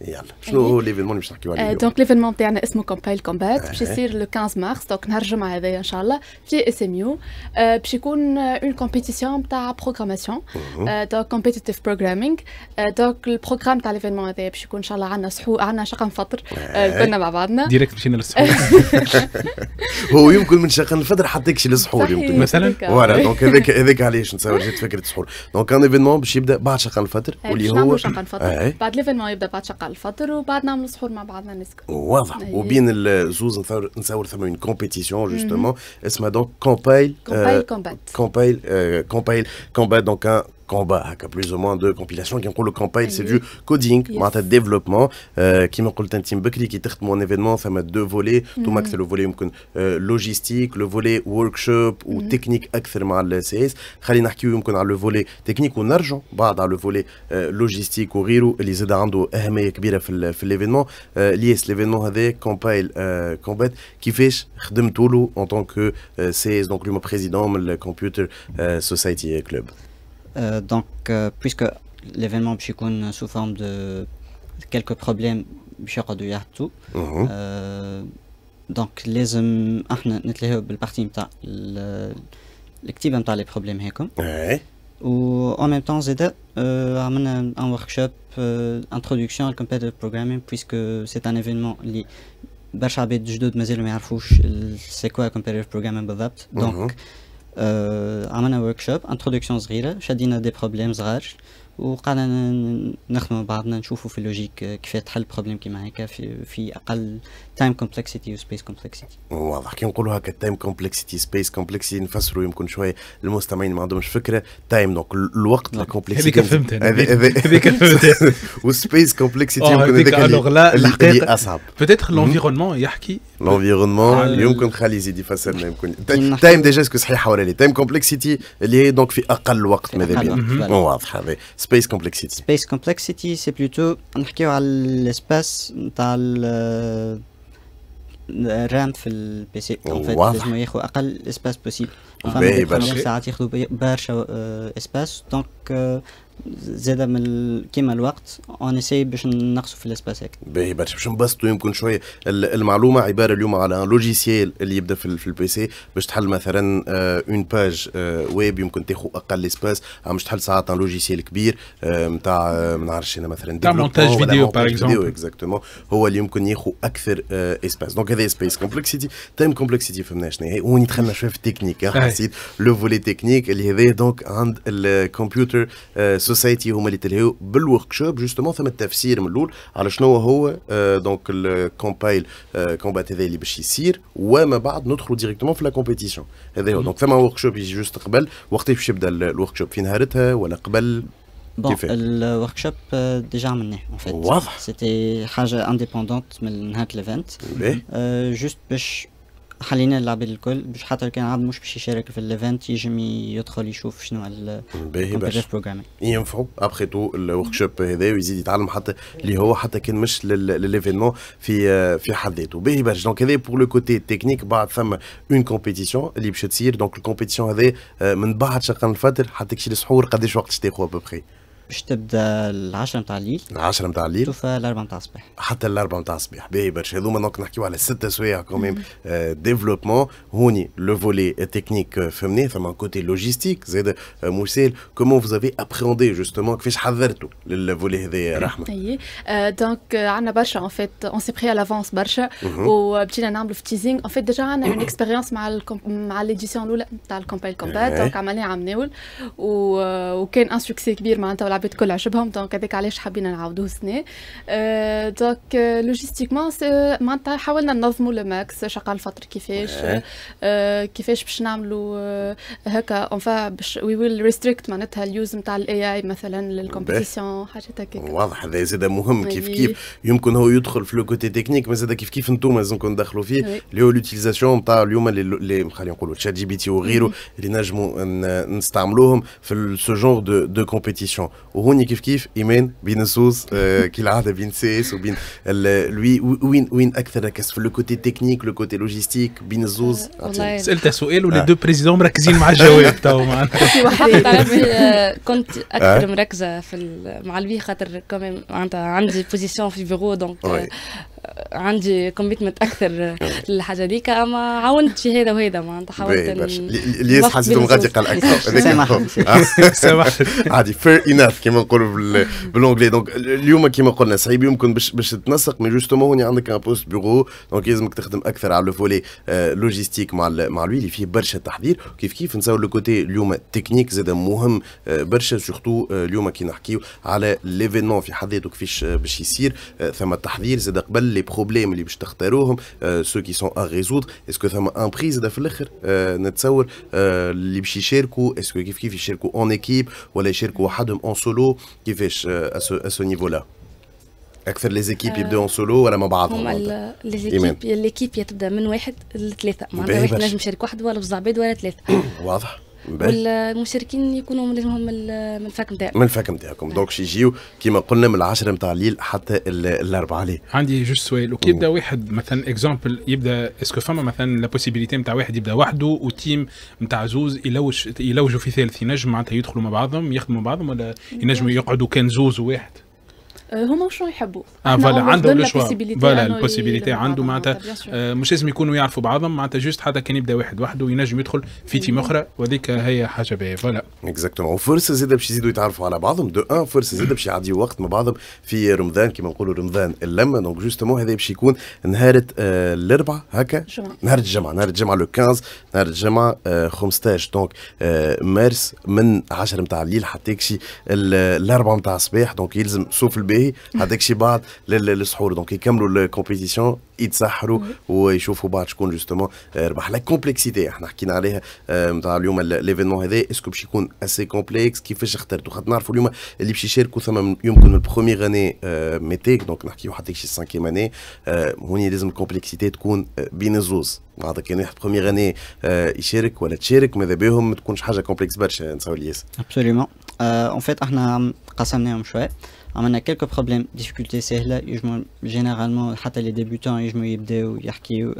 يلا إيه. شنو هو ليفينمون اللي باش نحكيو عليه آه، دونك ليفينمون تاعنا اسمه كومبايل كومبات باش إيه. يصير لو 15 مارس دونك نهار الجمعه هذايا ان شاء الله في اس ام يو باش يكون اون كومبيتيسيون تاع بروغراماسيون دونك كومبيتيتيف بروغرامينغ آه، دونك البروغرام تاع ليفينمون هذايا باش يكون ان شاء الله عندنا سحور عندنا شقن فطر كنا آه، إيه. مع بعضنا ديريكت مشينا للسحور هو يمكن من شقن الفطر حطيكش للسحور يمكن مثلا فوالا دونك هذاك هذاك علاش نتصور جات فكره السحور دونك ان ايفينمون باش يبدا بعد شقن الفطر واللي هو بعد ليفينمون يبدا بعد شقن قبل الفطر وبعد نعملوا سحور مع بعضنا نسكر واضح أيه. وبين الزوز نثور نصور ثم اون كومبيتيسيون جوستومون اسمها دونك كومبايل كومبايل كومبات كومبايل كومبايل كومبات دونك ان combat plus ou moins deux compilations qui ont le campagne c'est du coding yes. développement euh, qui m'a bah, dit team Buckley qui traite mon événement ça m'a deux volets mm-hmm. tout max c'est le volet euh, logistique le volet workshop ou mm-hmm. technique actuellement le CS خلينا نحكيو يمكن le volet technique argent, بعد bah, dans le volet euh, logistique وغيره اللي زاد عنده اهميه كبيره في l'événement l'événement هذا qui fait qui fait en tant que CS donc lui président le computer society club euh, donc, euh, puisque l'événement Bchikoun sous forme de quelques problèmes, Bchikoun de mhm. euh, donc les hommes, ah, nous avons parti de l'activité de les problèmes. Hein, Ou en même temps, ZED un workshop introduction à competitive programming, puisque c'est un événement qui est. de de dois me dire, c'est quoi le competitive programming? Mhm. Donc, euh, un workshop, introduction à Shadina j'ai des problèmes rares, وقعنا نخدموا بعضنا نشوفوا في اللوجيك كيف تحل بروبليم كيما هكا في, في اقل تايم كومبلكسيتي وسبيس كومبلكسيتي واضح كي نقولوا هكا تايم كومبلكسيتي سبيس كومبلكسيتي نفسروا يمكن شويه المستمعين ما عندهمش فكره تايم دونك الوقت لا كومبلكسيتي هذيك فهمت هذيك فهمت وسبيس كومبلكسيتي يمكن هذيك الحقيقه اصعب بوتيتر لونفيرونمون يحكي آه، لونفيرونمون يمكن خلي يزيد يفسر يمكن تايم ديجا اسكو صحيحه ولا لا تايم كومبلكسيتي اللي هي دونك في اقل وقت ماذا بينا واضح هذا Space complexity. Space complexity, c'est plutôt l'espace dans le RAM في PC. En fait, لازمو ياخو أقل espace possible. Enfin, oui, bah, okay. ça attire beaucoup euh, euh, espace. Donc, euh, زاد من كيما الوقت اون اسي باش نقصوا في الاسباس هكا باهي برشا باش نبسطوا يمكن شويه المعلومه عباره اليوم على ان لوجيسيال اللي يبدا في, في البي سي باش تحل مثلا اون باج ويب يمكن تاخذ اقل اسباس باش تحل ساعات ان لوجيسيال كبير نتاع آه، آه، ما نعرفش انا مثلا تاع مونتاج فيديو باغ اكزومبل اكزاكتومون هو اللي يمكن ياخذ اكثر اسباس آه، دونك هذا سبيس كومبلكسيتي تايم كومبلكسيتي فهمنا شنو هي وين دخلنا شويه في التكنيك حسيت لو فولي تكنيك اللي هذا دونك عند الكمبيوتر سوسايتي هما اللي تلهيو بالورك شوب جوستومون ثم التفسير من الاول على شنو هو دونك الكومبايل كومبات هذا اللي باش يصير وما بعد ندخلوا ديريكتومون في لا كومبيتيسيون هذا هو دونك ثم ورك شوب يجي جوست قبل وقت باش يبدا الورك شوب في نهارتها ولا قبل بون الورك شوب ديجا عملناه اون فيت واضح سيتي حاجه انديبوندونت من نهار الايفنت جوست باش حلينا اللعبه الكل مش حتى كان عاد مش باش يشارك في الايفنت يجم يدخل يشوف شنو ال باهي باش ينفعوا ابخي تو الورك شوب هذا ويزيد يتعلم حتى اللي هو حتى كان مش للايفينمون في في حد ذاته باهي باش دونك هذا بور لو كوتي تكنيك بعد ثم اون كومبيتيسيون اللي باش تصير دونك الكومبيتيسيون هذا آه، من بعد شقن الفتر حتى كشي السحور قداش وقت تاخذ ابخي باش تبدا العشرة نتاع الليل العشرة نتاع الليل شوف الأربعة نتاع الصباح حتى الأربعة نتاع الصباح باهي برشا هذوما دونك نحكيو على ستة سوايع كوميم ديفلوبمون هوني لو فولي تكنيك فهمناه ثم كوتي لوجيستيك زاد آه، مرسال كومون فوزافي افي ابخوندي جوستومون كيفاش حذرتوا للفولي هذايا رحمة اي دونك آه، آه، عندنا برشا اون فيت اون سي بري الافونس برشا وبدينا نعملوا في تيزينغ اون فيت ديجا عندنا اون اكسبيريونس مع مع ليديسيون الاولى نتاع الكومبايل كومبات دونك عملناه عام ناول وكان ان سوكسي كبير معناتها العباد كلها شبهم دونك هذاك علاش حابين نعاودوه آه، سنة دونك لوجيستيكمون آه، آه، معناتها حاولنا ننظموا الماكس شغال الفطر كيفاش إيه. كيفاش باش نعملوا هكا اونفا باش وي ويل ريستريكت معناتها اليوز نتاع الاي اي مثلا للكومبيتيسيون حاجات هكاك واضح هذا زاد مهم كيف كيف يمكن هو يدخل في لو كوتي تكنيك ما زاد كيف كيف انتم لازمكم ندخلوا فيه اللي هو لوتيليزاسيون نتاع اليوم اللي خلينا نقولوا تشات جي بي تي وغيره اللي نجموا نستعملوهم في سو جونغ دو كومبيتيسيون وهوني كيف كيف ايمان بين الزوز آه، كالعاده بين سيس وبين لوي وين وين اكثر ركز في لو كوتي تكنيك لو كوتي لوجيستيك بين الزوز آه، سالت سؤال آه. ولي دو بريزيدون مركزين مع الجواب تو معناتها كنت اكثر مركزه في مع لوي خاطر كمان معناتها عندي بوزيسيون في بيرو دونك عندي كوميتمنت اكثر للحاجه ديك اما عاونت في هذا وهذا معناتها حاولت الياس حسيتهم غادي قال اكثر سامحني عادي فير اناف كيما نقولوا بالونجلي دونك اليوم كيما قلنا صعيب يمكن باش باش تنسق مي جوستومون هوني عندك ان بوست بيرو دونك لازمك تخدم اكثر على لو فولي لوجيستيك مع مع لوي اللي فيه برشا تحضير كيف كيف نساو لو كوتي اليوم تكنيك زاد مهم آه، برشا سورتو آه، اليوم كي نحكيو على ليفينمون في حد ذاته كيفاش باش يصير آه، ثم تحضير زاد قبل لي بروبليم اللي باش تختاروهم سو كي سون ا ريزودر اسكو ثما ان بريز في الاخر نتصور اللي باش يشاركوا اسكو كيف كيف يشاركوا اون ايكيب ولا يشاركوا وحدهم اون سولو كيفاش ا سو نيفو لا اكثر لي زيكيب يبداو سولو ولا مع بعضهم هما لي زيكيب ليكيب تبدا من واحد لثلاثه معناتها واحد نجم يشارك واحد ولا بزعبيد ولا ثلاثه واضح والمشاركين يكونوا من المهم من الفاك نتاعكم من الفاك نتاعكم نعم. دونك شي يجيو كيما قلنا من العشرة نتاع الليل حتى الأربعة الليل عندي جوج سؤال وكي يبدا واحد مثلا اكزومبل يبدا اسكو فما مثلا لا بوسيبيليتي نتاع واحد يبدا وحده وتيم نتاع زوز يلوج يلوجوا في ثالث ينجم معناتها يدخلوا مع بعضهم يخدموا مع بعضهم ولا ينجموا يقعدوا كان زوز وواحد أه، هما شنو يحبوا اه فوالا لو شوا فوالا البوسيبيليتي عنده معناتها آه، مش لازم يكونوا يعرفوا بعضهم معناتها جوست حتى كان يبدا واحد وحده ينجم يدخل في تيم اخرى وهذيك هي حاجه باهيه فوالا اكزاكتومون وفرصه زاد باش يزيدوا يتعرفوا على بعضهم دو ان فرصه زاد باش يعديوا وقت مع بعضهم في رمضان كما نقولوا رمضان اللمه دونك جوستومون هذا باش يكون نهار آه، الاربعاء هكا نهار الجمعه نهار الجمعه لو 15 نهار الجمعه 15 دونك مارس من 10 نتاع الليل حتى يكشي الاربعاء نتاع الصباح دونك يلزم سوف البيت باهي هذاك الشيء بعض للسحور دونك يكملوا الكومبيتيسيون يتسحروا ويشوفوا بعض شكون جوستومون آه، ربح لا كومبلكسيتي احنا حكينا عليها نتاع آه، اليوم ليفينمون هذا اسكو باش يكون اسي كومبلكس كيفاش اخترتوا خاطر نعرفوا اليوم اللي باش يشاركوا ثم يمكن البروميير اني آه، ميتيك دونك نحكيو حتى شي سانكيم اني هوني لازم الكومبلكسيتي تكون بين الزوز بعد كان واحد بروميير اني يشارك ولا تشارك ماذا بهم ما تكونش حاجه كومبلكس برشا نساو الياس ابسوليومون Euh, en fait احنا قسمناهم شويه عملنا quelques problèmes difficultés سهله يجمو généralement حتى les débutants يجمو يبداو يحكيو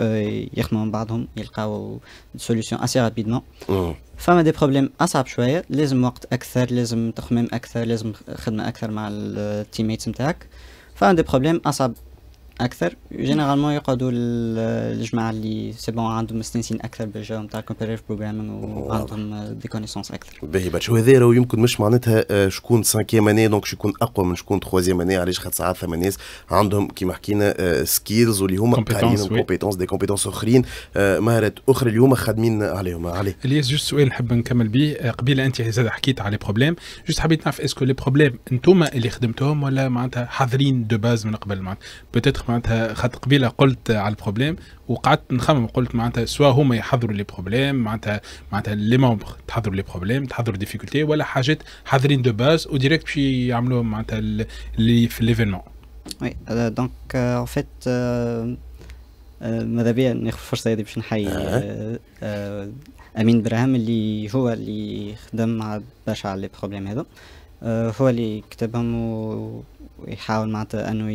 يخمموا بعضهم يلقاو solution assez rapidement فما دي بروبليم اصعب شويه لازم وقت اكثر لازم تخمام اكثر لازم خدمه اكثر مع التيميتس نتاعك فما دي بروبليم اصعب اكثر جينيرالمون يقعدوا الجماعه اللي سي بون عندهم مستانسين اكثر بالجو نتاع كومبيريف بروجرامينغ وعندهم دي كونيسونس اكثر باهي برشا وهذا راهو يمكن مش معناتها آه، شكون سانكيام اني دونك شكون اقوى من شكون تخوازيام اني علاش خاطر ساعات ثما ناس عندهم كيما حكينا سكيلز آه، واللي هما قاعدين كومبيتونس دي كومبيتونس اخرين آه، مهارات اخرى اللي هما خادمين عليهم علي. الياس جوست سؤال نحب نكمل به قبيله انت زاد حكيت على بروبليم جوست حبيت نعرف اسكو لي بروبليم انتوما اللي خدمتهم ولا معناتها حاضرين دو باز من قبل معناتها بوتيتر معناتها خاطر قبيله قلت على البروبليم وقعدت نخمم قلت معناتها سوا هما يحضروا لي بروبليم معناتها معناتها لي مونبر تحضروا لي بروبليم تحضروا ديفيكولتي ولا حاجات حاضرين دو باز وديريكت باش يعملوا معناتها اللي في ليفينمون وي دونك اون فيت ماذا بيا ناخذ الفرصه هذه باش نحيي أه. آه، آه، امين براهام اللي هو اللي خدم مع برشا على لي بروبليم هذا هو اللي كتبهم ويحاول معناتها انه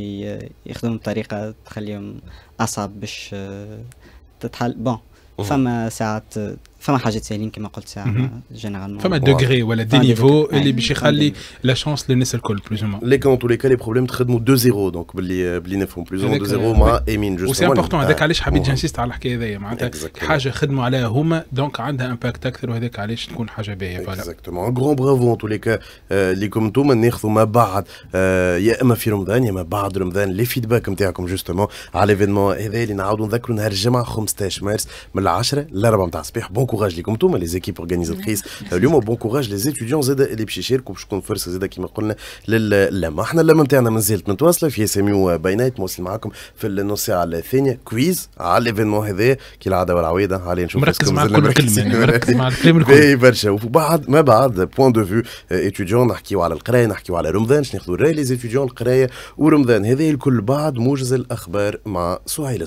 يخدم بطريقه تخليهم اصعب باش آه، تتحل بون mhm. فما ساعات فما حاجه تسالين كما قلت جينيرالمون فما دوغري ولا دي نيفو اللي باش يخلي لا شونس للناس الكل بلوز اون لي كون تو لي كا لي بروبليم تخدموا 2 0 دونك باللي باللي نفهم بلوز اون 2 0 مع ايمين جوست وسي امبورتون هذاك علاش حبيت جانسيست على الحكايه هذيا معناتها حاجه خدموا عليها هما دونك عندها امباكت اكثر وهذاك علاش تكون حاجه باهيه فوالا اكزاكتومون كرون برافو ان تولي لي كا ليكم انتم ناخذوا ما بعد يا اما في رمضان يا اما بعد رمضان لي فيدباك نتاعكم جوستومون على ليفينمون هذا اللي نعاودوا نذكروا نهار الجمعه 15 مارس من 10 ل 4 نتاع الصباح بون courage ليكم انتم les équipes organises القيس اليوم بون كوراج لي زيتيديون زاد اللي باش يشاركوا باش تكون فرصه زاد كما قلنا للما احنا اللما نتاعنا مازالت متواصله في اس ام يو باينات مواصل معاكم في النص ساعه الثانيه كويز على الايفينمون هذا كالعاده والعويده علي نشوف مركز مع كل كلمه مركز مع الكلام الكل اي برشا وبعد ما بعد بوان دو فيو اتيديون نحكيو على القرايه نحكيو على رمضان باش ناخذوا راي لي زيتيديون القرايه ورمضان هذا الكل بعد موجز الاخبار مع سهيل